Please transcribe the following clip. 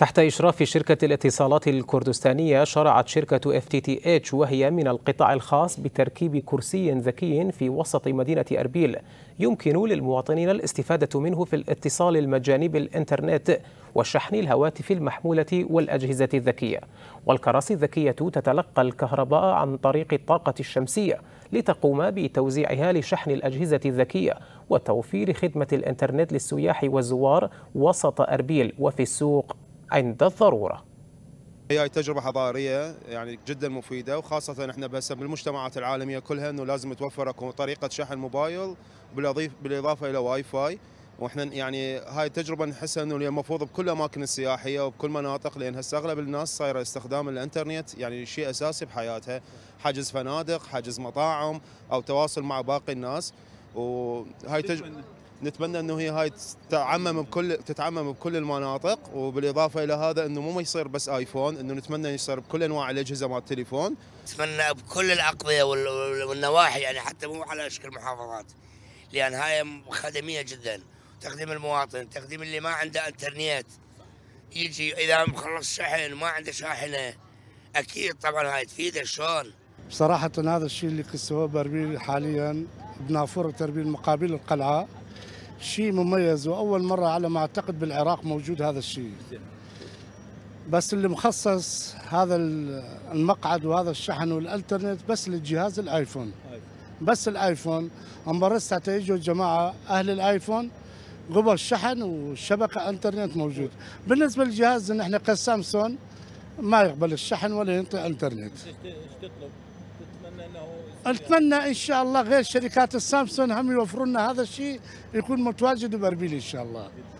تحت إشراف شركة الاتصالات الكردستانية شرعت شركة FTTH وهي من القطاع الخاص بتركيب كرسي ذكي في وسط مدينة أربيل يمكن للمواطنين الاستفادة منه في الاتصال المجاني بالإنترنت وشحن الهواتف المحمولة والأجهزة الذكية والكراسي الذكية تتلقى الكهرباء عن طريق الطاقة الشمسية لتقوم بتوزيعها لشحن الأجهزة الذكية وتوفير خدمة الإنترنت للسياح والزوار وسط أربيل وفي السوق عند الضروره. هي تجربة حضارية يعني جدا مفيدة وخاصة احنا بس بالمجتمعات العالمية كلها انه لازم توفر اكو طريقة شحن موبايل بالاضافة الى واي فاي واحنا يعني هاي التجربة نحسها انه المفروض بكل الاماكن السياحية وبكل مناطق لان هسه اغلب الناس صايرة استخدام الانترنت يعني شيء اساسي بحياتها حجز فنادق، حجز مطاعم او تواصل مع باقي الناس وهاي تجربة نتمنى انه هي هاي تتعمم بكل تتعمم بكل المناطق وبالاضافه الى هذا انه مو ما يصير بس ايفون انه نتمنى يصير بكل انواع الاجهزه مال التليفون نتمنى بكل الاقضيه والنواحي يعني حتى مو على شكل محافظات لان هاي خدميه جدا تقديم المواطن تقديم اللي ما عنده انترنت يجي اذا مخلص شحن ما عنده شاحنه اكيد طبعا هاي تفيده شلون بصراحه هذا الشيء اللي سواه بربيل حاليا بنافوره تربيل مقابل القلعه شيء مميز واول مره على ما اعتقد بالعراق موجود هذا الشيء بس اللي مخصص هذا المقعد وهذا الشحن والالترنت بس للجهاز الايفون بس الايفون اما حتى يجوا الجماعه اهل الايفون قبل الشحن والشبكه انترنت موجود بالنسبه للجهاز نحن كسامسونج ما يقبل الشحن ولا ينطي انترنت ايش تطلب اتمنى ان شاء الله غير شركات السامسونج هم يوفروا لنا هذا الشيء يكون متواجد باربيل ان شاء الله